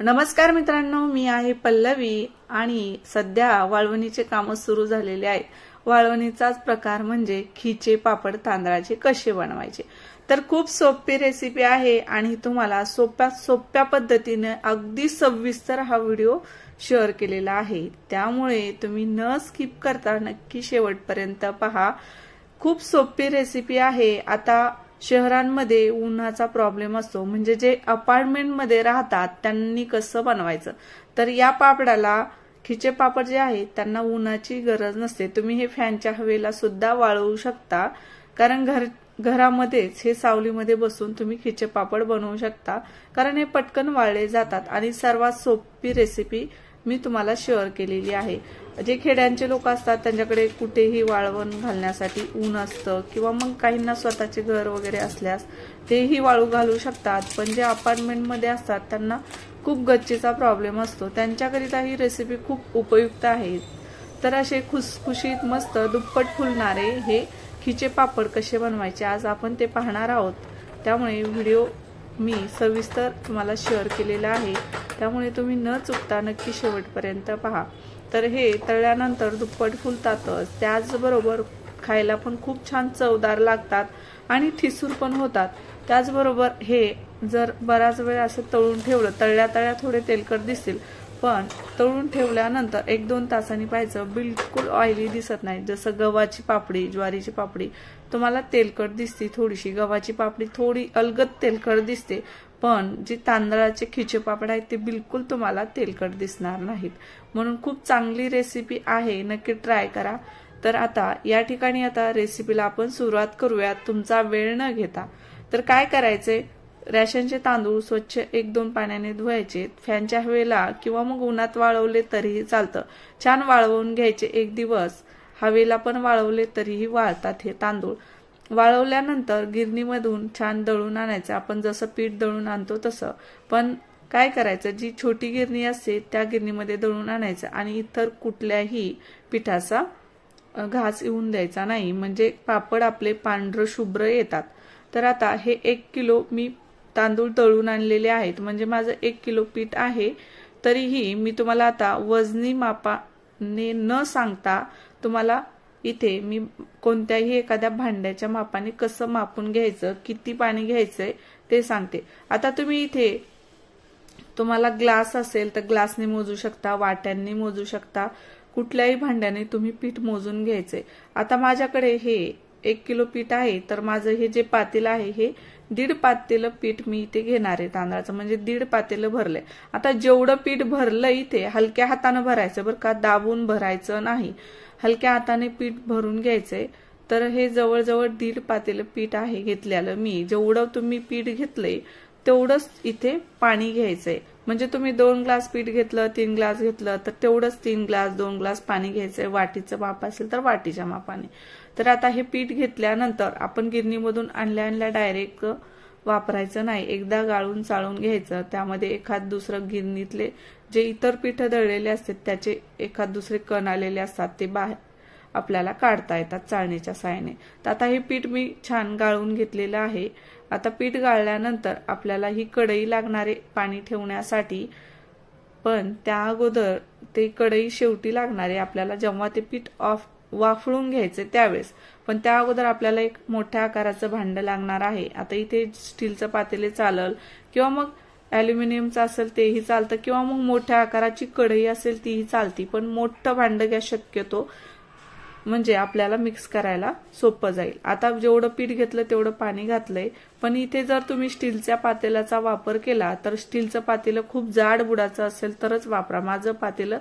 नमस्कार मित्रांनो मी आहे पल्लवी आणि सध्या वाळवणीचे काम सुरू झालेले आहेत वाळवणीचाच प्रकार म्हणजे खिचे पापड तांदळाचे कसे बनवायचे तर खूप सोपी रेसिपी आहे आणि तुम्हाला सोप्या सोप्या पद्धतीने अगदी सविस्तर हा व्हिडिओ शेअर केलेला आहे त्यामुळे तुम्ही न स्किप करता नक्की शेवटपर्यंत पहा खूप सोपी रेसिपी आहे आता शहरांमध्ये उन्हाचा प्रॉब्लेम असतो म्हणजे जे अपार्टमेंटमध्ये राहतात त्यांनी कसं बनवायचं तर या पापडाला खिचे पापड जे आहे त्यांना उन्हाची गरज नसते तुम्ही हे फॅनच्या हवेला सुद्धा वाळवू शकता कारण घर घरामध्येच हे सावलीमध्ये बसून तुम्ही खिचे पापड बनवू शकता कारण हे पटकन वाळले जातात आणि सर्वात सोपी रेसिपी मी तुम्हाला शेअर केलेली आहे जे खेड्यांचे लोक असतात त्यांच्याकडे कुठेही वाळवण घालण्यासाठी ऊन असतं किंवा मग काहींना स्वतःचे घर वगैरे असल्यास तेही वाळू घालू शकतात पण जे अपार्टमेंटमध्ये असतात त्यांना खूप गच्चीचा प्रॉब्लेम असतो त्यांच्याकरिता ही रेसिपी खूप उपयुक्त आहे तर असे खुसखुशीत मस्त दुप्पट फुलणारे हे खिचे पापड कसे बनवायचे आज आपण ते पाहणार आहोत त्यामुळे व्हिडिओ मी सविस्तर तुम्हाला शेअर केलेला आहे त्यामुळे तुम्ही न चुकता नक्की शेवटपर्यंत पहा तर हे तळल्यानंतर दुप्पट फुलतातच त्याचबरोबर खायला पण खूप छान चवदार लागतात आणि ठिसूर पण होतात त्याचबरोबर हे जर बराच वेळ असं तळून ठेवलं तळल्या तळ्या थोडे तेलकट दिसतील पण तळून ठेवल्यानंतर एक दोन तासांनी पाहायचं बिलकुल ऑइली दिसत नाही जसं गव्हाची पापडी ज्वारीची पापडी तुम्हाला तेलकट दिसते थोडीशी गव्हाची पापडी थोडी अलगद तेलकट दिसते पण जी तांदळाचे खिचे पापड आहेत ते बिलकुल तुम्हाला तेलकट दिसणार नाहीत म्हणून खूप चांगली रेसिपी आहे नक्की ट्राय करा तर आता या ठिकाणी आता रेसिपीला आपण सुरुवात करूयात तुमचा वेळ न घेता तर काय करायचे रॅशनचे तांदूळ स्वच्छ एक दोन पाण्याने धुवायचे फॅनच्या हवेला किंवा मग उन्हात वाळवले तरीही चालतं छान वाळवून घ्यायचे एक दिवस हवेला पण वाळवले तरीही वाळतात हे तांदूळ वाळवल्यानंतर गिरणीमधून छान दळून आणायचं आपण जसं पीठ दळून आणतो तसं पण काय करायचं जी छोटी गिरणी असते त्या गिरणीमध्ये दळून आणायचं आणि इतर कुठल्याही पिठाचा घास येऊन द्यायचा नाही म्हणजे पापड आपले पांढरं शुभ्र येतात तर आता हे एक किलो मी तांदूळ दळून आणलेले आहेत म्हणजे माझं एक किलो पीठ आहे तरीही मी तुम्हाला आता वजनी मापाने न सांगता तुम्हाला इथे मी कोणत्याही एखाद्या भांड्याच्या मापाने कसं मापून घ्यायचं किती पाणी घ्यायचंय ते सांगते आता तुम्ही इथे तुम्हाला ग्लास असेल तर ग्लासने मोजू शकता वाट्यांनी मोजू शकता कुठल्याही भांड्याने तुम्ही पीठ मोजून घ्यायचंय आता माझ्याकडे हे एक किलो पीठ आहे तर माझं हे जे पातेलं आहे हे दीड पातेलं पीठ मी इथे घेणार आहे तांदळाचं म्हणजे दीड पातेलं भरलंय आता जेवढं पीठ भरलं इथे हलक्या हातानं भरायचं बरं का दाबून भरायचं नाही हलक्या हाताने पीठ भरून घ्यायचंय तर हे जवळजवळ दीड पातेलं पीठ आहे घेतलेलं मी जेवढं तुम्ही पीठ घेतलंय तेवढंच इथे पाणी घ्यायचंय म्हणजे तुम्ही दोन ग्लास पीठ घेतलं तीन ग्लास घेतलं तर तेवढंच तीन ग्लास दोन ग्लास पाणी घ्यायचंय वाटीचं माप असेल तर वाटीच्या मापाने तर आता हे पीठ घेतल्यानंतर आपण गिरणीमधून आणल्या आणल्या डायरेक्ट वापरायचं नाही एकदा गाळून चाळून घ्यायचं त्यामध्ये एखाद दुसरं गिरणीतले जे इतर पीठ दळलेले असतात त्याचे एखाद दुसरे कण आलेले असतात ते बाहेर आपल्याला काढता येतात चाळणीच्या साहाय्याने तर आता हे पीठ मी छान गाळून घेतलेलं आहे आता पीठ गाळल्यानंतर आपल्याला ही कढई लागणारे पाणी ठेवण्यासाठी पण त्या अगोदर ते कढई शेवटी लागणारे आपल्याला जेव्हा ते पीठ ऑफ वाफळून घ्यायचे त्यावेळेस पण त्या अगोदर आपल्याला एक मोठ्या आकाराचं भांडं लागणार आहे आता इथे स्टीलचं पातेले चालल किंवा मग ॲल्युमिनियमचं असेल तेही चालतं किंवा मग मोठ्या आकाराची कढई असेल तीही चालती पण मोठं भांडं घ्या शक्यतो म्हणजे आपल्याला मिक्स करायला सोपं जाईल आता जेवढं पीठ घेतलं तेवढं पाणी घातलंय पण इथे जर तुम्ही स्टीलच्या पातेलाचा वापर केला तर स्टीलचं पातेलं खूप जाड बुडाचं असेल तरच वापरा माझं पातेलं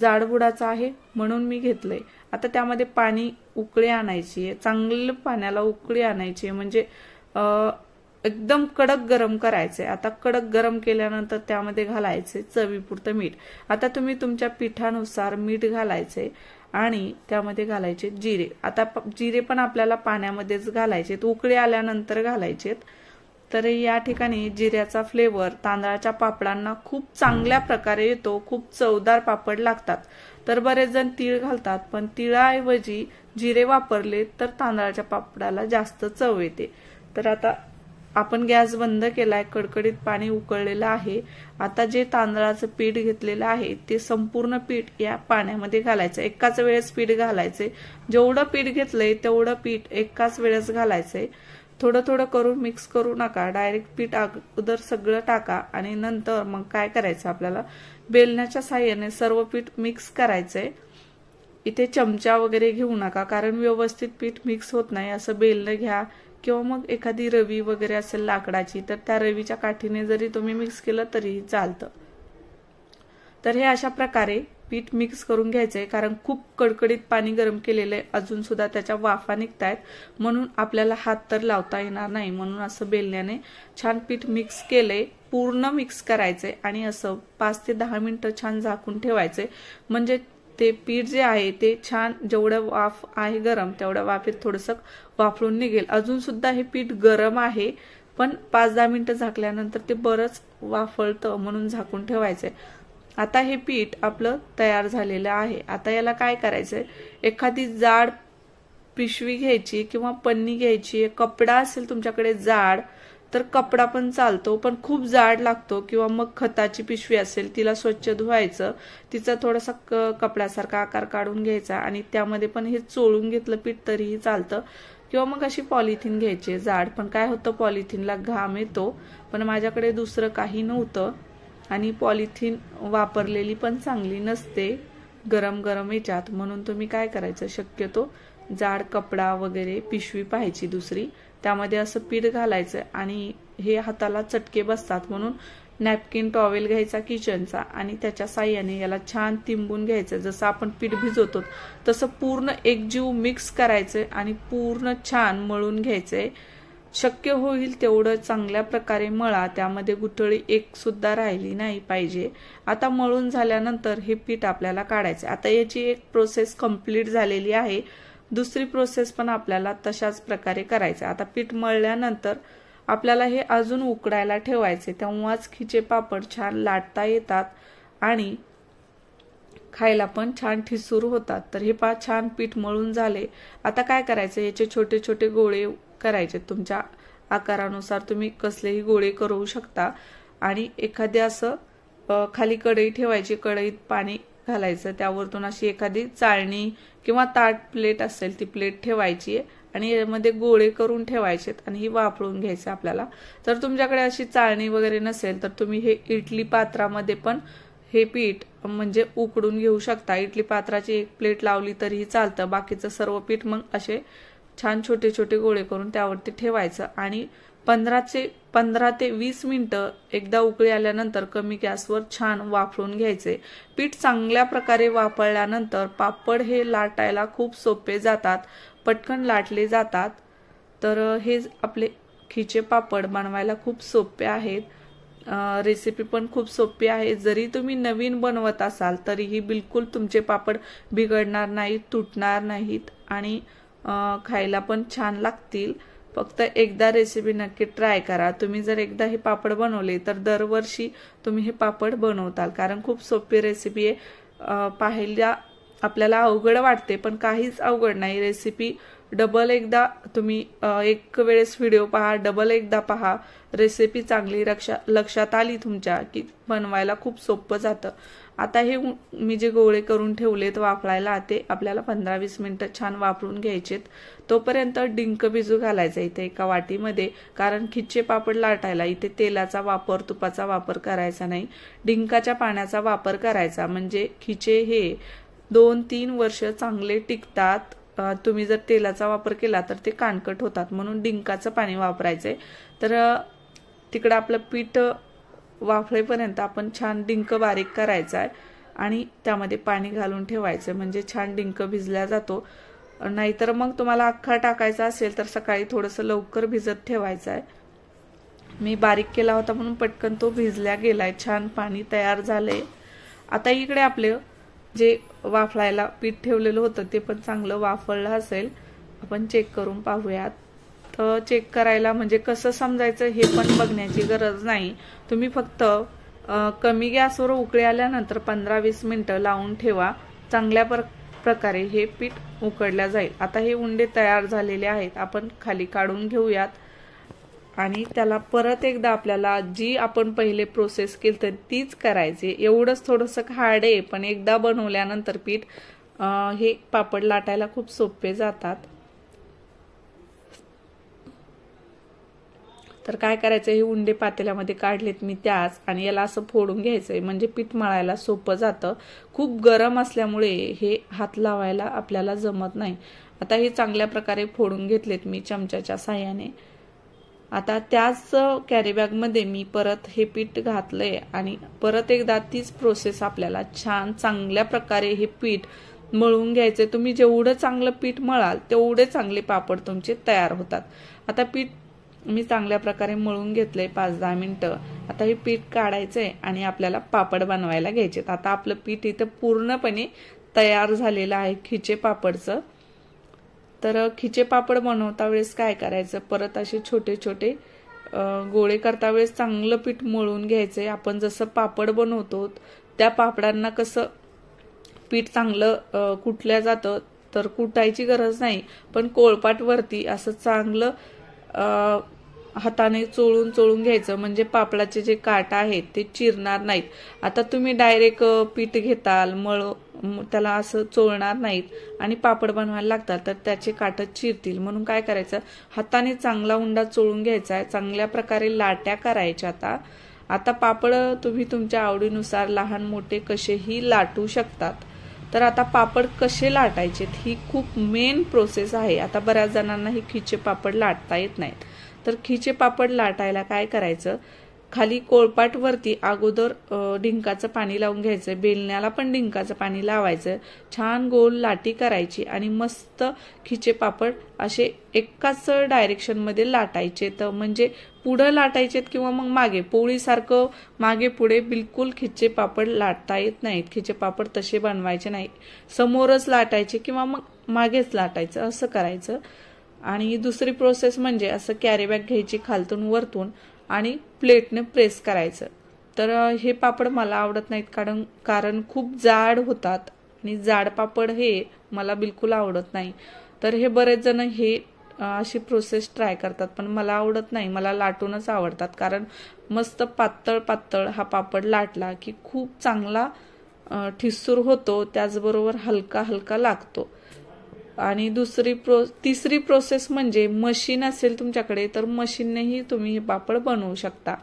जाडबुडाचं आहे म्हणून मी घेतलंय आता त्यामध्ये पाणी उकळे आणायची आहे चांगलं पाण्याला उकळी आणायची आहे म्हणजे एकदम कडक गरम करायचंय आता कडक गरम केल्यानंतर त्यामध्ये घालायचे चवीपुरतं मीठ आता तुम्ही तुमच्या पिठानुसार मीठ घालायचे आणि त्यामध्ये घालायचे जिरे आता जिरे पण आपल्याला पाण्यामध्येच घालायचे उकळी आल्यानंतर घालायचेत तर या ठिकाणी जिऱ्याचा फ्लेवर तांदळाच्या पापडांना खूप चांगल्या प्रकारे येतो खूप चवदार पापड लागतात तर बरेच जण तीळ घालतात पण तिळाऐवजी जिरे वापरले तर तांदळाच्या पापडाला जास्त चव येते तर आता आपण गॅस बंद केलाय कडकडीत पाणी उकळलेलं आहे आता जे तांदळाचं पीठ घेतलेलं आहे ते संपूर्ण पीठ या पाण्यामध्ये घालायचं एकाच वेळेस पीठ घालायचे जेवढं पीठ घेतलंय तेवढं पीठ एकाच वेळेस घालायचंय थोडं थोडं करून मिक्स करू नका डायरेक्ट पीठ अगोदर सगळं टाका आणि नंतर मग काय करायचं आपल्याला बेलण्याच्या साह्याने सर्व पीठ मिक्स करायचंय इथे चमचा वगैरे घेऊ नका कारण व्यवस्थित पीठ मिक्स होत नाही असं बेलणं घ्या किंवा मग एखादी रवी वगैरे असेल लाकडाची तर त्या रवीच्या काठीने जरी तुम्ही मिक्स केलं तरी चालतं तर हे अशा प्रकारे पीठ मिक्स करून घ्यायचं कारण खूप कडकडीत पाणी गरम केलेलं आहे अजून सुद्धा त्याच्या वाफा निघतायत म्हणून आपल्याला हात तर लावता येणार नाही म्हणून असं बेलण्याने छान पीठ मिक्स केले पूर्ण मिक्स करायचंय आणि असं पाच ते दहा मिनिटं छान झाकून ठेवायचंय म्हणजे ते पीठ जे आहे ते छान जेवढं वाफ आहे गरम तेवढ्या वाफेत थोडस वाफळून निघेल अजून सुद्धा हे पीठ गरम आहे पण पाच दहा मिनिटं झाकल्यानंतर ते बरंच वाफळतं म्हणून झाकून ठेवायचंय आता हे पीठ आपलं तयार झालेलं आहे आता याला काय करायचंय एखादी जाड पिशवी घ्यायची किंवा पन्नी घ्यायची कपडा असेल तुमच्याकडे जाड तर कपडा पण चालतो पण खूप जाड लागतो किंवा मग खताची पिशवी असेल तिला स्वच्छ धुवायचं तिचा थोडासा कपड्यासारखा आकार काढून घ्यायचा आणि त्यामध्ये पण हे चोळून घेतलं पीठ तरीही चालतं किंवा मग अशी पॉलिथिन घ्यायची जाड पण काय होतं पॉलिथिनला घाम येतो पण माझ्याकडे दुसरं काही नव्हतं आणि पॉलिथिन वापरलेली पण चांगली नसते गरम गरम याच्यात म्हणून तुम्ही काय करायचं शक्यतो जाड कपडा वगैरे पिशवी पाहायची दुसरी त्यामध्ये असं पीठ घालायचं आणि हे हाताला चटके बसतात म्हणून नॅपकिन टॉवेल घ्यायचा किचनचा आणि त्याच्या साह्याने याला छान तिंबून घ्यायचं जसं आपण पीठ भिजवतो तसं पूर्ण एकजीव मिक्स करायचं आणि पूर्ण छान मळून घ्यायचंय शक्य होईल तेवढं चांगल्या प्रकारे मळा त्यामध्ये गुठळी एक सुद्धा राहिली नाही पाहिजे आता मळून झाल्यानंतर हे पीठ आपल्याला काढायचे आता याची एक प्रोसेस कंप्लीट झालेली आहे दुसरी प्रोसेस पण आपल्याला तशाच प्रकारे करायचं आता पीठ मळल्यानंतर आपल्याला हे अजून उकडायला ठेवायचे तेव्हाच खिचे पापड छान लाटता येतात आणि खायला पण छान ठिसूर होतात तर हे पा छान पीठ मळून झाले आता काय करायचं याचे छोटे छोटे गोळे करायचे तुमच्या आकारानुसार तुम्ही कसलेही गोळे करू शकता आणि एखाद्या असं खाली कढई ठेवायची कढईत पाणी घालायचं त्यावरतून अशी एखादी चाळणी किंवा ताट प्लेट असेल ती प्लेट ठेवायची आणि यामध्ये गोळे करून ठेवायचे आणि ही वापरून घ्यायचे आपल्याला जर तुमच्याकडे अशी चाळणी वगैरे नसेल तर तुम्ही हे इडली पात्रामध्ये पण हे पीठ म्हणजे उकडून घेऊ शकता इडली पात्राची एक प्लेट लावली तरीही चालतं बाकीचं सर्व पीठ मग असे छान छोटे छोटे गोळे करून त्यावरती ठेवायचं आणि पंधराचे पंधरा ते वीस मिनिटं एकदा उकळी आल्यानंतर कमी गॅसवर छान वाफळून घ्यायचे पीठ चांगल्या प्रकारे वापरल्यानंतर पापड हे लाटायला खूप सोपे जातात पटकन लाटले जातात तर हे आपले खिचे पापड बनवायला खूप सोपे आहेत रेसिपी पण खूप सोपी आहे जरी तुम्ही नवीन बनवत असाल तरीही बिलकुल तुमचे पापड बिघडणार नाहीत तुटणार नाहीत आणि खायला पण छान लागतील फक्त एकदा रेसिपी नक्की ट्राय करा तुम्ही जर एकदा हे पापड बनवले तर दरवर्षी तुम्ही हे पापड बनवताल कारण खूप सोपी रेसिपी आहे पाहिल्या आपल्याला अवघड वाटते पण काहीच अवघड नाही रेसिपी डबल एकदा तुम्ही एक वेळेस व्हिडिओ पहा डबल एकदा पहा रेसिपी चांगली लक्षात आली तुमच्या की बनवायला खूप सोपं जातं आता हे मी जे गोळे करून ठेवलेत वाफळायला ते आपल्याला पंधरा वीस मिनटं छान वापरून घ्यायचेत तोपर्यंत डिंक भिजू घालायचा इथे एका वाटीमध्ये कारण खिच्चे पापड लाटायला इथे तेलाचा वापर तुपाचा वापर करायचा नाही डिंकाच्या पाण्याचा वापर करायचा म्हणजे खिचे हे दोन तीन वर्ष चांगले टिकतात तुम्ही जर तेलाचा वापर केला तर ते कानकट होतात म्हणून डिंकाचं पाणी वापरायचंय तर तिकडं आपलं पीठ वाफळेपर्यंत आपण छान डिंक बारीक करायचा आहे आणि त्यामध्ये पाणी घालून ठेवायचं म्हणजे छान डिंक भिजला जातो नाहीतर मग तुम्हाला अख्खा टाकायचा असेल तर सकाळी थोडंसं लवकर भिजत ठेवायचं आहे मी बारीक केला होता म्हणून पटकन तो भिजल्या गेलाय छान पाणी तयार झालंय आता इकडे आपले जे वाफळायला पीठ ठेवलेलं होतं ते पण चांगलं वाफळलं असेल आपण चेक करून पाहूयात तर चेक करायला म्हणजे कसं समजायचं हे पण बघण्याची गरज नाही तुम्ही फक्त कमी गॅसवर उकळी आल्यानंतर पंधरा वीस मिनटं लावून ठेवा चांगल्या प्र प्रकारे हे पीठ उकडल्या जाईल आता हे उंडे तयार झालेले आहेत आपण खाली काढून घेऊयात आणि त्याला परत एकदा आपल्याला जी आपण पहिले प्रोसेस केली तर तीच करायची एवढंच थोडंसं खाडे पण एकदा बनवल्यानंतर पीठ हे पापड लाटायला खूप सोपे जातात तर काय करायचं हे उंडे पातेल्यामध्ये काढलेत मी त्याच आणि याला असं फोडून घ्यायचंय म्हणजे पीठ मळायला सोपं जातं खूप गरम असल्यामुळे हे हात लावायला आपल्याला जमत नाही आता हे चांगल्या प्रकारे फोडून घेतलेत मी चमच्याच्या साह्याने आता त्याच कॅरीबॅगमध्ये मी परत हे पीठ घातलंय आणि परत एकदा तीच प्रोसेस आपल्याला छान चांगल्या प्रकारे हे पीठ मळून घ्यायचे तुम्ही जेवढं चांगलं पीठ मळाल तेवढे चांगले पापड तुमचे तयार होतात आता पीठ मी चांगल्या प्रकारे मळून घेतलंय पाच दहा मिनटं आता हे पीठ काढायचंय आणि आपल्याला पापड बनवायला घ्यायचे आता आपलं पीठ इथं पूर्णपणे तयार झालेलं आहे खिचे पापडचं तर खिचे पापड बनवता वेळेस काय करायचं परत असे छोटे छोटे गोळे करता वेळेस चांगलं पीठ मळून घ्यायचंय आपण जसं पापड बनवतो त्या पापडांना कसं पीठ चांगलं कुटलं जातं तर कुटायची गरज नाही पण कोळपाट वरती असं चांगलं हाताने चोळून चोळून घ्यायचं म्हणजे पापडाचे जे काट आहेत ते चिरणार नाहीत आता तुम्ही डायरेक्ट पीठ घेताल मळ त्याला असं चोळणार नाहीत आणि पापड बनवायला लागतात तर त्याचे काट चिरतील म्हणून काय करायचं हाताने चांगला उंडा चोळून घ्यायचा आहे चांगल्या प्रकारे लाट्या करायच्या आता आता पापड तुम्ही तुमच्या आवडीनुसार लहान मोठे कसेही लाटू शकतात तर आता पापड कसे लाटायचे ही खूप मेन प्रोसेस आहे आता बऱ्याच जणांना हे खिचे पापड लाटता येत नाहीत तर खिचे पापड लाटायला काय करायचं खाली कोळपाट वरती अगोदर डिंकाचं पाणी लावून घ्यायचं बेलण्याला पण डिंकाचं पाणी लावायचं छान गोल लाटी करायची आणि मस्त खिचे पापड असे एकाच डायरेक्शनमध्ये लाटायचे तर म्हणजे पुढं लाटायचेत किंवा मग मागे पोळीसारखं मागे पुढे बिलकुल खिचे पापड लाटता येत नाहीत खिचे पापड तसे बनवायचे नाही समोरच लाटायचे किंवा मग मागेच लाटायचं असं करायचं आणि दुसरी प्रोसेस म्हणजे असं कॅरी बॅग घ्यायची खालतून वरतून आणि प्लेटने प्रेस करायचं तर हे पापड मला आवडत नाहीत कारण कारण खूप जाड होतात आणि जाड पापड हे मला बिलकुल आवडत नाही तर हे बरेच जण हे अशी प्रोसेस ट्राय करतात पण मला आवडत नाही मला लाटूनच आवडतात कारण मस्त पातळ पातळ हा पापड लाटला की खूप चांगला ठिसूर होतो त्याचबरोबर हलका हलका लागतो आणि दुसरी प्रो तिसरी प्रोसेस म्हणजे मशीन असेल तुमच्याकडे तर मशीननेही तुम्ही हे पापड बनवू शकता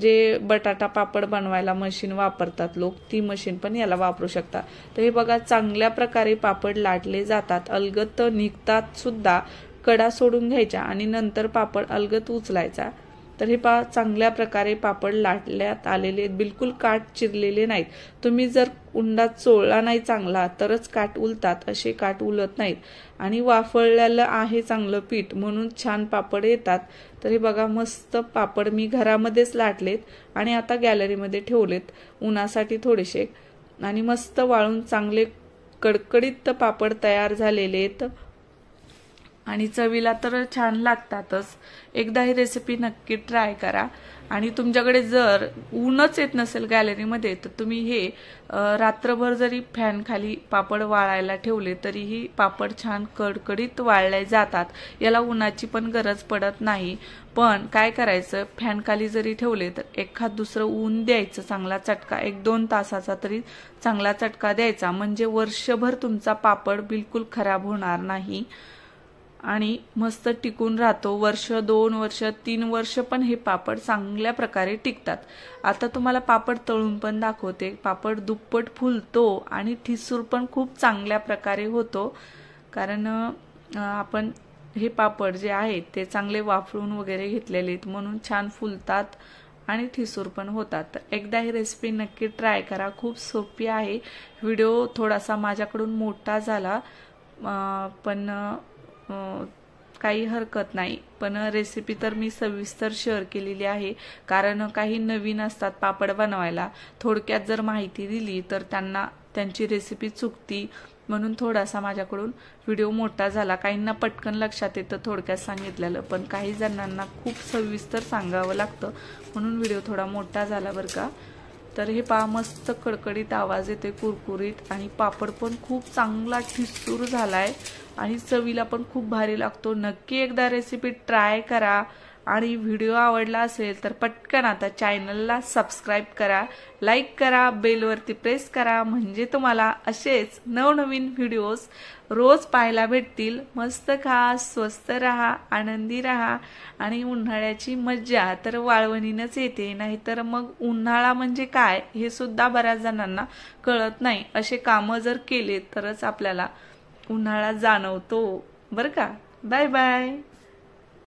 जे बटाटा पापड बनवायला मशीन वापरतात लोक ती मशीन पण याला वापरू शकता तर हे बघा चांगल्या प्रकारे पापड लाटले जातात अलगत निघतात सुद्धा कडा सोडून घ्यायचा आणि नंतर पापड अलगत उचलायचा तर हे पा चांगल्या प्रकारे पापड लाटल्यात आलेले आहेत बिलकुल काट चिरलेले नाहीत तुम्ही जर उंडा चोळला नाही चांगला तरच काट उलतात असे काट उलत नाहीत आणि वाफळलेलं आहे चांगलं पीठ म्हणून छान पापड येतात तर हे बघा मस्त पापड मी घरामध्येच लाटलेत आणि आता गॅलरीमध्ये ठेवलेत उन्हासाठी थोडेसे आणि मस्त वाळून चांगले कडकडीत पापड तयार झालेले आहेत आणि चवीला तर छान लागतातच एकदा ही रेसिपी नक्की ट्राय करा आणि तुमच्याकडे जर ऊनच येत नसेल गॅलरीमध्ये तर तुम्ही हे रात्रभर जरी फॅन खाली पापड वाळायला ठेवले तरीही पापड छान कडकडीत वाळले जातात याला उन्हाची पण गरज पडत नाही पण काय करायचं फॅन खाली जरी ठेवले तर एखाद दुसरं ऊन द्यायचं चांगला चटका एक दोन तासाचा तरी चांगला चटका द्यायचा म्हणजे वर्षभर तुमचा पापड बिलकुल खराब होणार नाही आणि मस्त टिकून राहतो वर्ष दोन वर्ष तीन वर्ष पण हे पापड चांगल्या प्रकारे टिकतात आता तुम्हाला पापड तळून पण दाखवते पापड दुप्पट फुलतो आणि ठिसूर पण खूप चांगल्या प्रकारे होतो कारण आपण हे पापड जे आहेत ते चांगले वाफळून वगैरे घेतलेले आहेत म्हणून छान फुलतात आणि ठिसूर पण होतात तर एकदा ही रेसिपी नक्की ट्राय करा खूप सोपी आहे व्हिडिओ थोडासा माझ्याकडून मोठा झाला पण काही हरकत नाही पण रेसिपी तर मी सविस्तर शेअर केलेली आहे कारण काही नवीन असतात पापड बनवायला थोडक्यात जर माहिती दिली तर त्यांना त्यांची रेसिपी चुकती म्हणून थोडासा माझ्याकडून व्हिडिओ मोठा झाला काहींना पटकन लक्षात येतं थोडक्यात सांगितलेलं पण काही जणांना खूप सविस्तर सांगावं लागतं म्हणून व्हिडिओ थोडा मोठा झाला बरं का तर हे पहा मस्त कडकडीत आवाज येते कुरकुरीत आणि पापड पण खूप चांगला ठिसूर झाला आहे आणि चवीला पण खूप भारी लागतो नक्की एकदा रेसिपी ट्राय करा आणि व्हिडिओ आवडला असेल तर पटकन आता चॅनलला सबस्क्राईब करा लाईक करा बेलवरती प्रेस करा म्हणजे तुम्हाला असेच नवनवीन व्हिडिओज रोज पाहायला भेटतील मस्त खा स्वस्थ राहा आनंदी राहा आणि उन्हाळ्याची मज्जा तर वाळवणीनंच येते नाहीतर मग उन्हाळा म्हणजे काय हे सुद्धा बऱ्याच जणांना कळत नाही असे कामं जर केले तरच आपल्याला उन्हाळा जाणवतो बरं का बाय बाय